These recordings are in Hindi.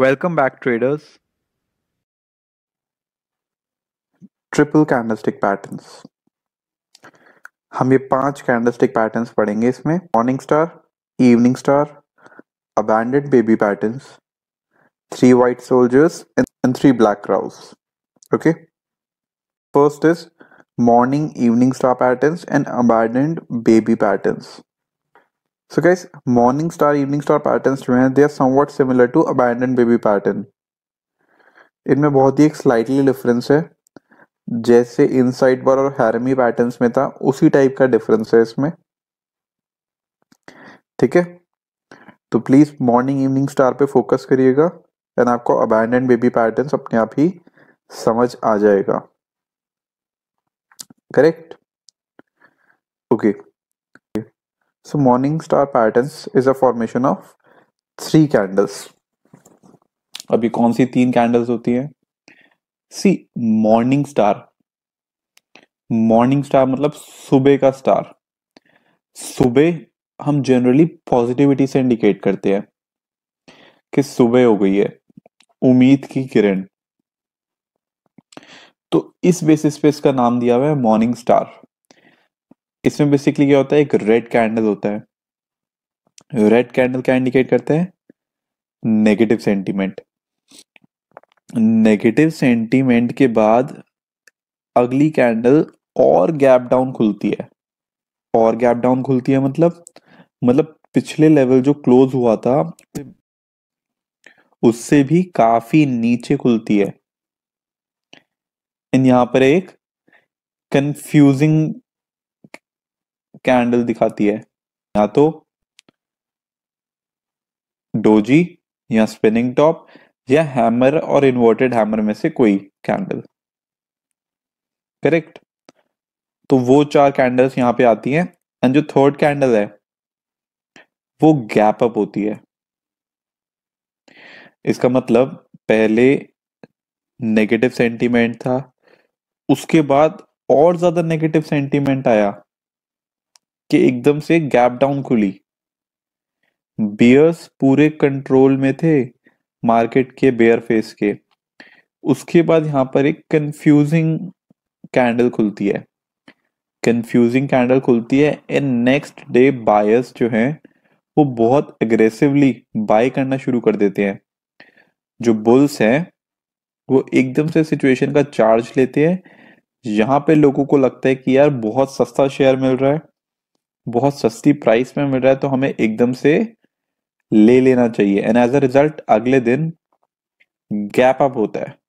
Welcome back traders. Triple candlestick patterns हम ये पांच कैंडलस्टिक पैटर्न्स पढ़ेंगे इसमें morning star evening star abandoned baby patterns three white soldiers and three black crows okay first is morning evening star patterns and abandoned baby patterns So guys, morning star, evening star patterns जो हैं, they are somewhat similar to abandon baby pattern इनमें बहुत ही एक स्लाइटली डिफरेंस है जैसे इन साइड बार और हैरमी पैटर्न्स में था उसी टाइप का डिफरेंस है इसमें ठीक है तो प्लीज मॉर्निंग इवनिंग स्टार पे फोकस करिएगा एंड आपको अबैंडन बेबी पैटर्न्स अपने आप ही समझ आ जाएगा correct okay okay. So morning star patterns is a formation of three candles. अभी कौन सी तीन कैंडल्स होती है see morning star morning star मतलब सुबह का स्टार सुबह हम जनरली पॉजिटिविटी से इंडिकेट करते हैं कि सुबह हो गई है उम्मीद की किरण तो इस बेसिस पे इसका नाम दिया हुआ है मॉर्निंग स्टार इसमें बेसिकली क्या होता है एक रेड कैंडल होता है रेड कैंडल क्या इंडिकेट करते हैं नेगेटिव सेंटीमेंट नेगेटिव सेंटीमेंट के बाद अगली कैंडल और गैप डाउन खुलती है और गैप डाउन खुलती है मतलब मतलब पिछले लेवल जो क्लोज हुआ था उससे भी काफी नीचे खुलती है एंड यहां पर एक कंफ्यूजिंग कैंडल दिखाती है या तो डोजी या स्पिनिंग टॉप या हैमर और इन्वर्टेड हैमर में से कोई कैंडल करेक्ट तो वो चार कैंडल्स यहां पे आती हैं एंड जो थर्ड कैंडल है वो गैप अप होती है इसका मतलब पहले नेगेटिव सेंटीमेंट था उसके बाद और ज्यादा नेगेटिव सेंटीमेंट आया कि एकदम से गैप डाउन खुली बियर्स पूरे कंट्रोल में थे मार्केट के बेयर फेस के उसके बाद यहां पर एक कंफ्यूजिंग कैंडल खुलती है कंफ्यूजिंग कैंडल खुलती है एंड नेक्स्ट डे बायर्स जो हैं वो बहुत एग्रेसिवली बाय करना शुरू कर देते हैं जो बुल्स हैं वो एकदम से सिचुएशन का चार्ज लेते हैं यहाँ पे लोगों को लगता है कि यार बहुत सस्ता शेयर मिल रहा है बहुत सस्ती प्राइस में मिल रहा है तो हमें एकदम से ले लेना चाहिए एंड एज अ रिजल्ट अगले दिन गैप अप होता है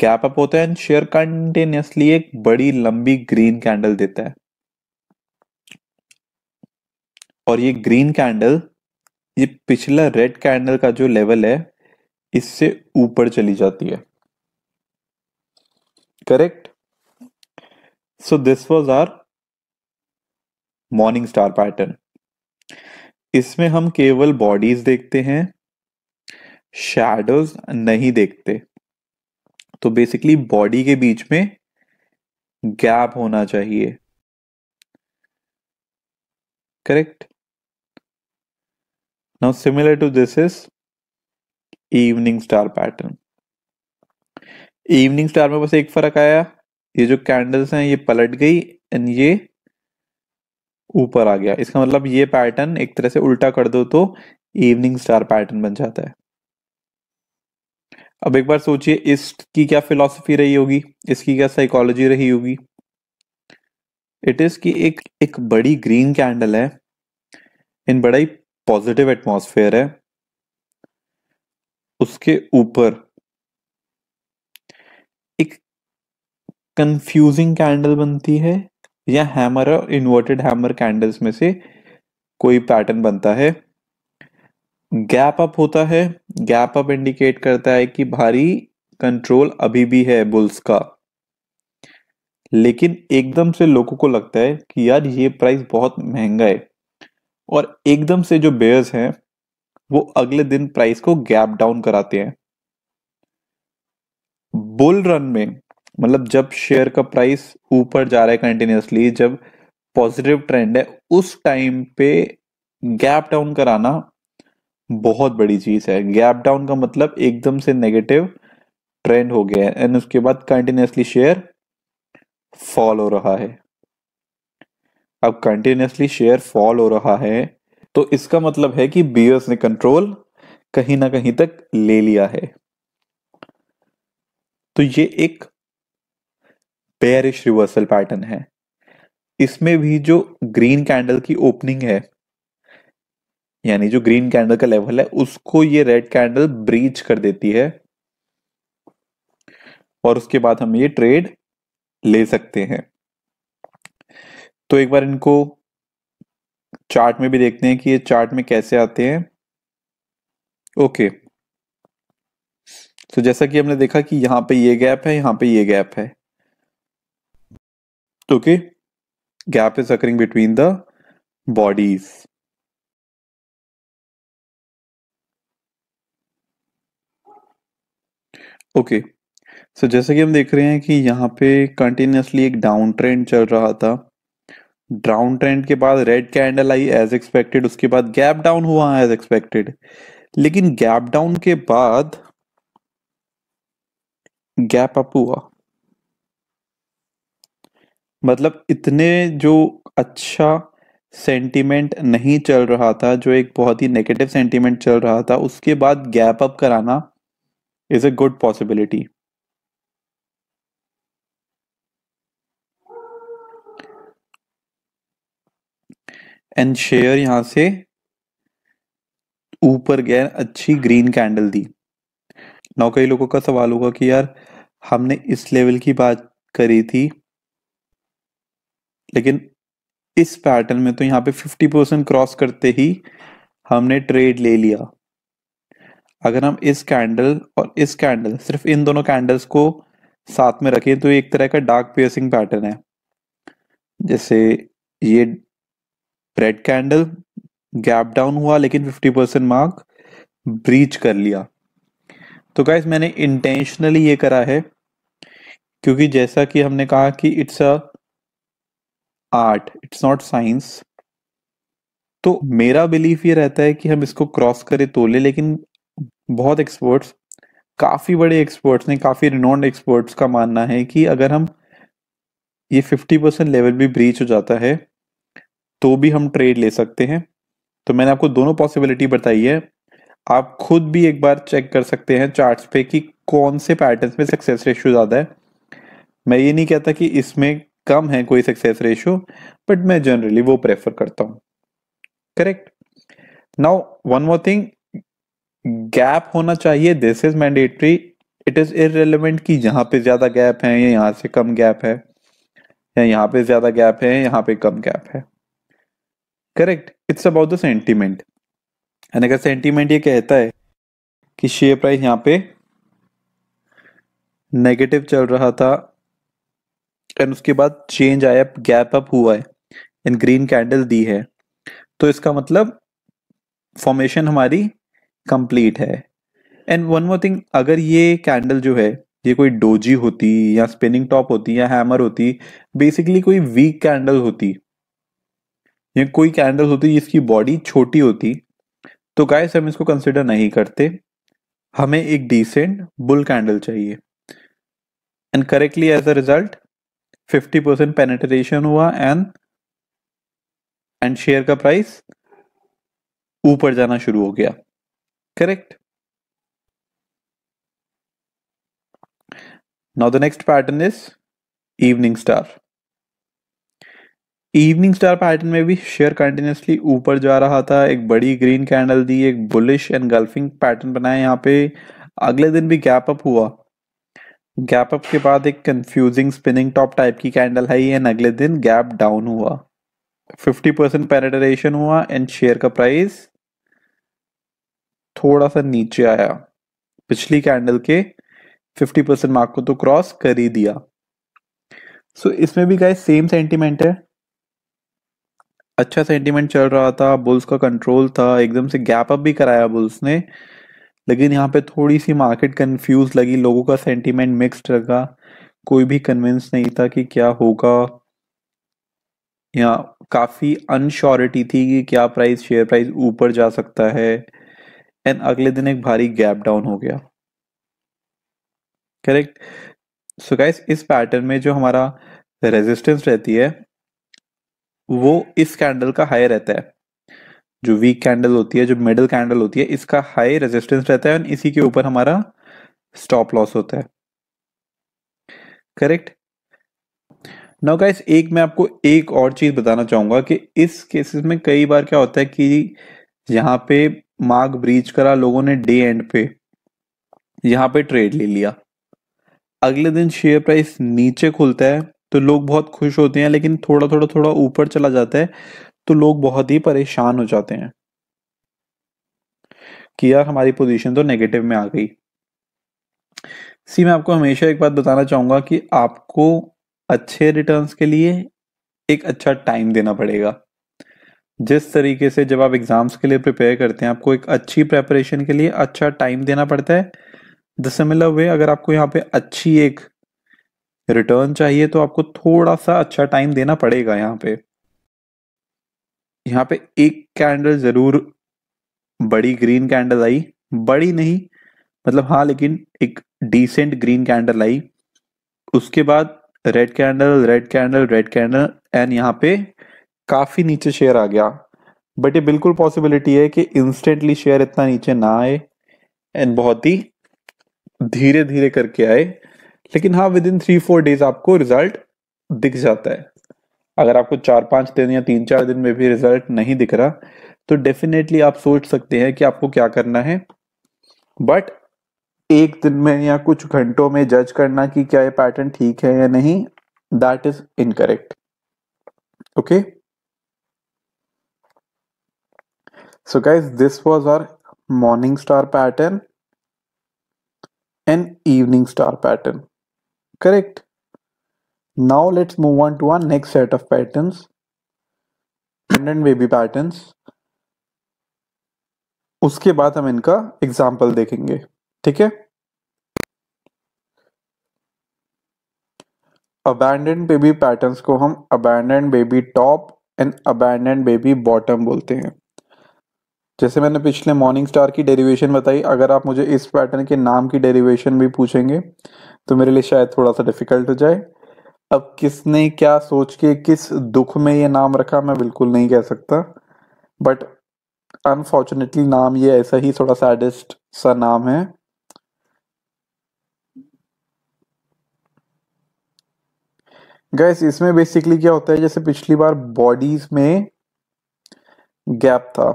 गैप अप होता है एंड शेयर कंटिन्यूसली एक बड़ी लंबी ग्रीन कैंडल देता है और ये ग्रीन कैंडल ये पिछला रेड कैंडल का जो लेवल है इससे ऊपर चली जाती है correct so this was our morning star pattern इसमें हम केवल बॉडीज देखते हैं शेडोज नहीं देखते तो बेसिकली बॉडी के बीच में गैप होना चाहिए correct now similar to this is evening star pattern evening star में बस एक फर्क आया ये जो कैंडल्स हैं ये पलट गई एंड ये ऊपर आ गया इसका मतलब ये पैटर्न एक तरह से उल्टा कर दो तो इवनिंग स्टार पैटर्न बन जाता है अब एक बार सोचिए इसकी क्या फिलॉसफी रही होगी इसकी क्या साइकोलॉजी रही होगी इट इज की एक एक बड़ी ग्रीन कैंडल है इन बड़ा ही पॉजिटिव एटमोसफेयर है उसके ऊपर एक कंफ्यूजिंग कैंडल बनती है या हैमर और इन्वर्टेड हैमर कैंडल्स में से कोई पैटर्न बनता है गैप अप होता है गैप अप इंडिकेट करता है कि भारी कंट्रोल अभी भी है बुल्स का लेकिन एकदम से लोगों को लगता है कि यार ये प्राइस बहुत महंगा है और एकदम से जो बेयर्स हैं वो अगले दिन प्राइस को गैप डाउन कराते हैं बुल रन में मतलब जब शेयर का प्राइस ऊपर जा रहा है कंटिन्यूसली जब पॉजिटिव ट्रेंड है उस टाइम पे गैप डाउन कराना बहुत बड़ी चीज है गैप डाउन का मतलब एकदम से नेगेटिव ट्रेंड हो गया है एंड उसके बाद कंटिन्यूसली शेयर फॉल हो रहा है अब कंटिन्यूसली शेयर फॉल हो रहा है तो इसका मतलब है कि बीएस ने कंट्रोल कहीं ना कहीं तक ले लिया है तो ये एक बेयरिश रिवर्सल पैटर्न है इसमें भी जो ग्रीन कैंडल की ओपनिंग है यानी जो ग्रीन कैंडल का लेवल है उसको ये रेड कैंडल ब्रीच कर देती है और उसके बाद हम ये ट्रेड ले सकते हैं तो एक बार इनको चार्ट में भी देखते हैं कि ये चार्ट में कैसे आते हैं ओके तो जैसा कि हमने देखा कि यहां पे ये गैप है यहां पे ये गैप है okay तो gap is occurring between the bodies okay so जैसे कि हम देख रहे हैं कि यहाँ पे कंटिन्यूसली एक डाउन ट्रेंड चल रहा था डाउन ट्रेंड के बाद रेड कैंडल आई एज एक्सपेक्टेड उसके बाद गैप डाउन हुआ एज एक्सपेक्टेड लेकिन गैप डाउन के बाद गैप अप हुआ मतलब इतने जो अच्छा सेंटीमेंट नहीं चल रहा था जो एक बहुत ही नेगेटिव सेंटीमेंट चल रहा था उसके बाद गैप अप कराना is a good possibility and share यहां से ऊपर गए अच्छी ग्रीन कैंडल दी नौ कई लोगों का सवाल होगा कि यार हमने इस लेवल की बात करी थी लेकिन इस पैटर्न में तो यहाँ पे 50 परसेंट क्रॉस करते ही हमने ट्रेड ले लिया अगर हम इस कैंडल और इस कैंडल सिर्फ इन दोनों कैंडल्स को साथ में रखें तो एक तरह का डार्क पियर्सिंग पैटर्न है जैसे ये रेड कैंडल गैप डाउन हुआ लेकिन 50 परसेंट मार्क ब्रीच कर लिया तो गाइज मैंने इंटेंशनली ये करा है क्योंकि जैसा कि हमने कहा कि it's a art it's not science तो मेरा बिलीफ ये रहता है कि हम इसको क्रॉस करें तो ले लेकिन बहुत एक्सपर्ट्स काफी बड़े एक्सपर्ट्स ने काफी रिनोन्ड एक्सपर्ट्स का मानना है कि अगर हम ये 50 परसेंट लेवल भी ब्रीच हो जाता है तो भी हम ट्रेड ले सकते हैं तो मैंने आपको दोनों पॉसिबिलिटी बताई है आप खुद भी एक बार चेक कर सकते हैं चार्ट्स पे कि कौन से पैटर्न्स में सक्सेस रेशियो ज़्यादा है मैं ये नहीं कहता कि इसमें कम है कोई सक्सेस रेशियो बट मैं जनरली वो प्रेफर करता हूं correct now one more thing gap होना चाहिए this is mandatory it is irrelevant कि यहां पे ज्यादा गैप है या यहां से कम गैप है या यहां पे ज्यादा गैप है यहां पे कम गैप है correct it's about the sentiment यानी अगर सेंटीमेंट ये कहता है कि शेयर प्राइस यहां पे नेगेटिव चल रहा था एंड उसके बाद चेंज आया गैप अप हुआ है एंड ग्रीन कैंडल दी है तो इसका मतलब फॉर्मेशन हमारी कंप्लीट है एंड वन मोर थिंग अगर ये कैंडल जो है ये कोई डोजी होती या स्पिनिंग टॉप होती या हैमर होती बेसिकली कोई वीक कैंडल होती या कोई कैंडल होती जिसकी बॉडी छोटी होती तो गाइस हम इसको कंसिडर नहीं करते हमें एक डिसेंट बुल कैंडल चाहिए and correctly as a result fifty percent penetration हुआ एंड एंड शेयर का प्राइस ऊपर जाना शुरू हो गया correct now the next pattern is evening star evening star pattern में भी शेयर कंटिन्यूसली ऊपर जा रहा था एक बड़ी ग्रीन कैंडल दी एक बुलिश एंड गल्फिंग पैटर्न बनाया यहाँ पे अगले दिन भी गैप अप हुआ गैप अप के बाद एक कंफ्यूजिंग स्पिनिंग टॉप टाइप की कैंडल है ये अगले दिन गैप डाउन हुआ 50 परसेंट पेनिट्रेशन हुआ एंड शेयर का प्राइस थोड़ा सा नीचे आया पिछली कैंडल के 50 परसेंट मार्क को तो क्रॉस कर ही दिया सो so, इसमें भी गाइस सेम सेंटीमेंट है अच्छा सेंटीमेंट चल रहा था बुल्स का कंट्रोल था एकदम से गैप अप भी कराया बुल्स ने लेकिन यहाँ पे थोड़ी सी मार्केट कंफ्यूज लगी लोगों का सेंटीमेंट मिक्स्ड लगा कोई भी कन्विंस नहीं था कि क्या होगा या काफ़ी अनश्योरिटी थी कि क्या प्राइस शेयर प्राइस ऊपर जा सकता है एंड अगले दिन एक भारी गैप डाउन हो गया करेक्ट सो गाइस इस पैटर्न में जो हमारा रेजिस्टेंस रहती है वो इस कैंडल का हाई रहता है जो वीक कैंडल होती है जो मिडल कैंडल होती है इसका हाई रेजिस्टेंस रहता है और इसी के ऊपर हमारा स्टॉप लॉस होता है करेक्ट नाउ गाइस एक मैं आपको एक और चीज बताना चाहूंगा कि इस केसेस में कई बार क्या होता है कि यहाँ पे मार्ग ब्रीच करा लोगों ने डे एंड पे यहाँ पे ट्रेड ले लिया अगले दिन शेयर प्राइस नीचे खुलता है तो लोग बहुत खुश होते हैं लेकिन थोड़ा थोड़ा थोड़ा ऊपर चला जाता है तो लोग बहुत ही परेशान हो जाते हैं कि यार हमारी पोजीशन तो नेगेटिव में आ गई सी मैं आपको हमेशा एक बात बताना चाहूंगा कि आपको अच्छे रिटर्न्स के लिए एक अच्छा टाइम देना पड़ेगा जिस तरीके से जब आप एग्जाम्स के लिए प्रिपेयर करते हैं आपको एक अच्छी प्रेपरेशन के लिए अच्छा टाइम देना पड़ता है द सिमिलर वे अगर आपको यहाँ पे अच्छी एक रिटर्न चाहिए तो आपको थोड़ा सा अच्छा टाइम देना पड़ेगा यहाँ पे यहाँ पे एक कैंडल जरूर बड़ी ग्रीन कैंडल आई बड़ी नहीं मतलब हाँ लेकिन एक डिसेंट ग्रीन कैंडल आई उसके बाद red candle red candle red candle and यहाँ पे काफी नीचे शेयर आ गया बट ये बिल्कुल पॉसिबिलिटी है कि इंस्टेंटली शेयर इतना नीचे ना आए एंड बहुत ही धीरे धीरे करके आए लेकिन हाँ within three four days आपको रिजल्ट दिख जाता है अगर आपको चार पाँच दिन या तीन चार दिन में भी रिजल्ट नहीं दिख रहा तो डेफिनेटली आप सोच सकते हैं कि आपको क्या करना है बट एक दिन में या कुछ घंटों में जज करना कि क्या ये पैटर्न ठीक है या नहीं that is incorrect okay so guys this was our morning star pattern and evening star pattern correct Now let's move on to our next set of patterns pendant baby patterns उसके बाद हम इनका एग्जाम्पल देखेंगे ठीक है अबैंडन बेबी पैटर्न्स को हम abandon baby top and abandon baby bottom बोलते हैं जैसे मैंने पिछले मॉर्निंग स्टार की डेरिवेशन बताई अगर आप मुझे इस पैटर्न के नाम की डेरिवेशन भी पूछेंगे तो मेरे लिए शायद थोड़ा सा डिफिकल्ट हो जाए अब किसने क्या सोच के किस दुख में ये नाम रखा मैं बिल्कुल नहीं कह सकता बट अनफॉर्चुनेटली नाम ये ऐसा ही थोड़ा सैडेस्ट सा नाम है गैस इसमें बेसिकली क्या होता है जैसे पिछली बार बॉडीज में गैप था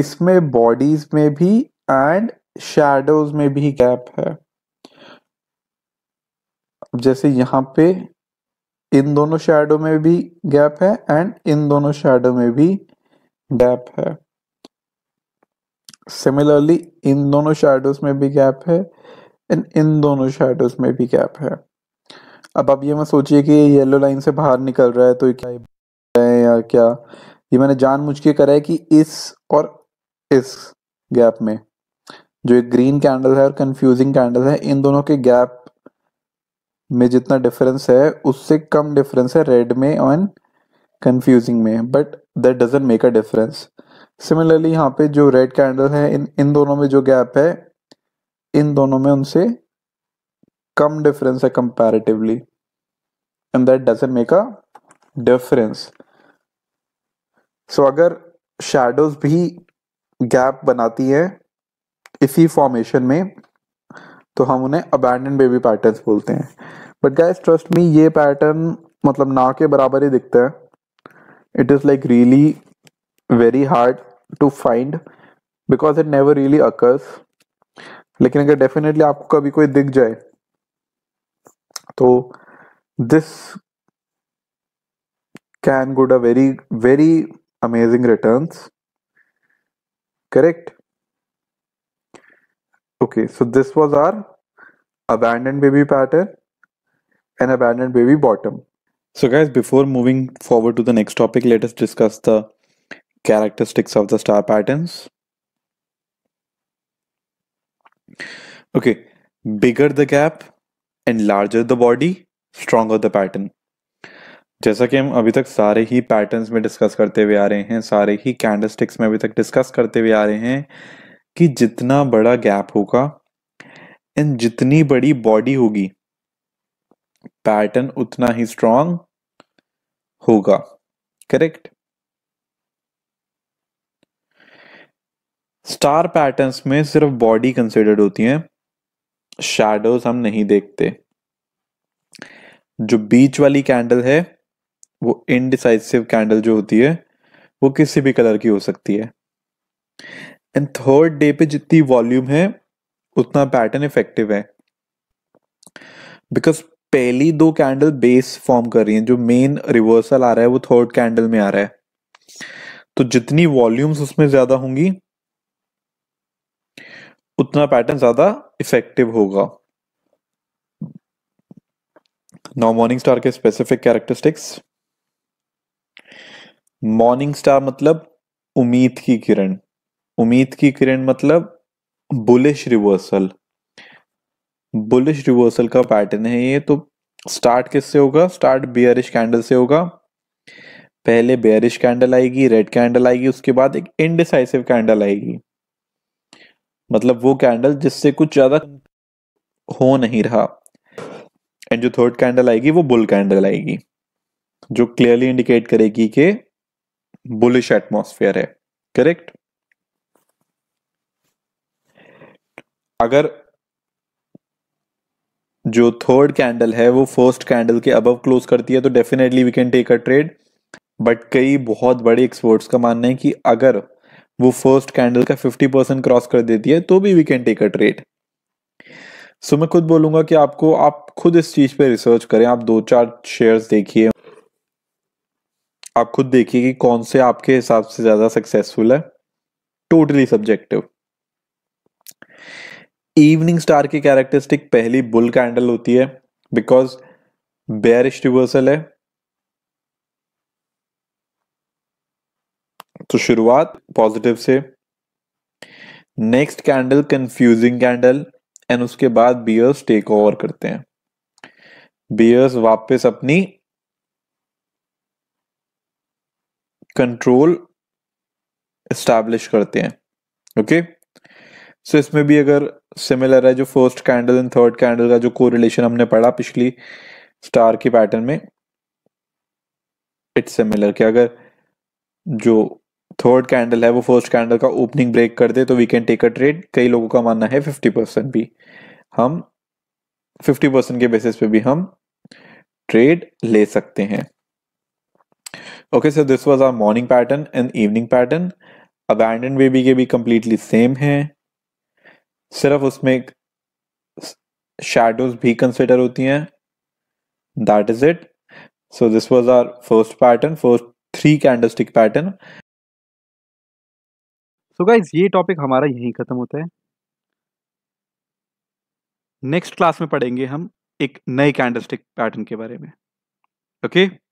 इसमें बॉडीज में भी एंड शेडोज में भी गैप है जैसे यहाँ पे इन दोनों शेडो में भी गैप है एंड इन दोनों शेडो में भी गैप है सिमिलरली इन दोनों शेडोज में भी गैप है एंड इन दोनों शेडोज में भी गैप है अब आप ये मैं सोचिए कि ये येलो लाइन से बाहर निकल रहा है तो क्या है या क्या ये मैंने मुझ के करा है कि इस और इस गैप में जो एक ग्रीन कैंडल है और कंफ्यूजिंग कैंडल है इन दोनों के गैप में जितना डिफरेंस है उससे कम डिफरेंस है रेड में और कंफ्यूजिंग में but that doesn't make a difference similarly यहाँ पे जो रेड कैंडल है इन इन दोनों में जो गैप है इन दोनों में उनसे कम डिफरेंस है comparatively and that doesn't make a difference so अगर शेडोज भी गैप बनाती है इसी फॉर्मेशन में तो हम उन्हें अबैंडन बेबी पैटर्न्स बोलते हैं बट गाइस ट्रस्ट मी ये पैटर्न मतलब ना के बराबर ही दिखता है it is like really very hard to find because it never really occurs लेकिन अगर डेफिनेटली आपको कभी कोई दिख जाए तो this can good a very very amazing return correct okay so this was our abandon baby pattern and abandoned baby Bottom. So, guys, before moving forward to the next topic, let us discuss the characteristics of the star patterns. Okay, bigger the gap and larger the body, stronger the pattern. जैसा कि हम अभी तक सारे ही पैटर्न्स में डिस्कस करते हुए आ रहे हैं सारे ही कैंडलस्टिक्स में अभी तक डिस्कस करते हुए आ रहे हैं कि जितना बड़ा गैप होगा एंड जितनी बड़ी बॉडी होगी पैटर्न उतना ही स्ट्रांग होगा करेक्ट स्टार पैटर्न्स में सिर्फ बॉडी कंसिडर्ड होती है शेडोज हम नहीं देखते जो बीच वाली कैंडल है वो इनडिसाइसिव कैंडल जो होती है वो किसी भी कलर की हो सकती है एंड थर्ड डे पे जितनी वॉल्यूम है उतना पैटर्न इफेक्टिव है बिकॉज पहली दो कैंडल बेस फॉर्म कर रही हैं जो मेन रिवर्सल आ रहा है वो थर्ड कैंडल में आ रहा है तो जितनी वॉल्यूम्स उसमें ज्यादा होंगी उतना पैटर्न ज्यादा इफेक्टिव होगा नाउ मॉर्निंग स्टार के स्पेसिफिक कैरेक्टरिस्टिक्स मॉर्निंग स्टार मतलब उम्मीद की किरण उम्मीद की किरण मतलब बुलिश रिवर्सल बुलिश रिवर्सल का पैटर्न है ये तो स्टार्ट किससे होगा स्टार्ट बियरिश कैंडल से होगा पहले बियरिश कैंडल आएगी रेड कैंडल आएगी उसके बाद एक इनडिसाइसिव कैंडल आएगी मतलब वो कैंडल जिससे कुछ ज्यादा हो नहीं रहा एंड जो थर्ड कैंडल आएगी वो बुल कैंडल आएगी जो क्लियरली इंडिकेट करेगी कि बुलिश एटमोसफियर है करेक्ट अगर जो थर्ड कैंडल है वो फर्स्ट कैंडल के अबव क्लोज करती है तो definitely we can take a trade but कई बहुत बड़े एक्सपर्ट्स का मानना है कि अगर वो फर्स्ट कैंडल का 50 परसेंट क्रॉस कर देती है तो भी we can take a trade so मैं खुद बोलूंगा कि आपको आप खुद इस चीज पे रिसर्च करें आप दो चार शेयर्स देखिए आप खुद देखिए कि कौन से आपके हिसाब से ज्यादा सक्सेसफुल है टोटली सब्जेक्टिव इवनिंग स्टार की कैरेक्टरिस्टिक पहली बुल कैंडल होती है बिकॉज बेरिश रिवर्सल है तो शुरुआत पॉजिटिव से next candle confusing candle and उसके बाद बियर्स टेक ओवर करते हैं बियर्स वापस अपनी कंट्रोल एस्टैब्लिश करते हैं ओके okay? सो so, इसमें भी अगर सिमिलर है जो first candle and third candle का जो कोरिलेशन हमने पढ़ा पिछली स्टार के पैटर्न में इट्स सिमिलर कि अगर जो थर्ड कैंडल है वो फर्स्ट कैंडल का ओपनिंग ब्रेक कर दे तो we can take a trade कई लोगों का मानना है फिफ्टी परसेंट भी हम फिफ्टी परसेंट के बेसिस पे भी हम ट्रेड ले सकते हैं okay sir this was our morning pattern and evening pattern abandon baby के भी कंप्लीटली सेम है सिर्फ उसमें एक शेडोज भी कंसिडर होती हैं that is it so this was our first pattern first three candlestick pattern so guys ये टॉपिक हमारा यहीं खत्म होता है नेक्स्ट क्लास में पढ़ेंगे हम एक नए कैंडलस्टिक पैटर्न के बारे में ओके okay?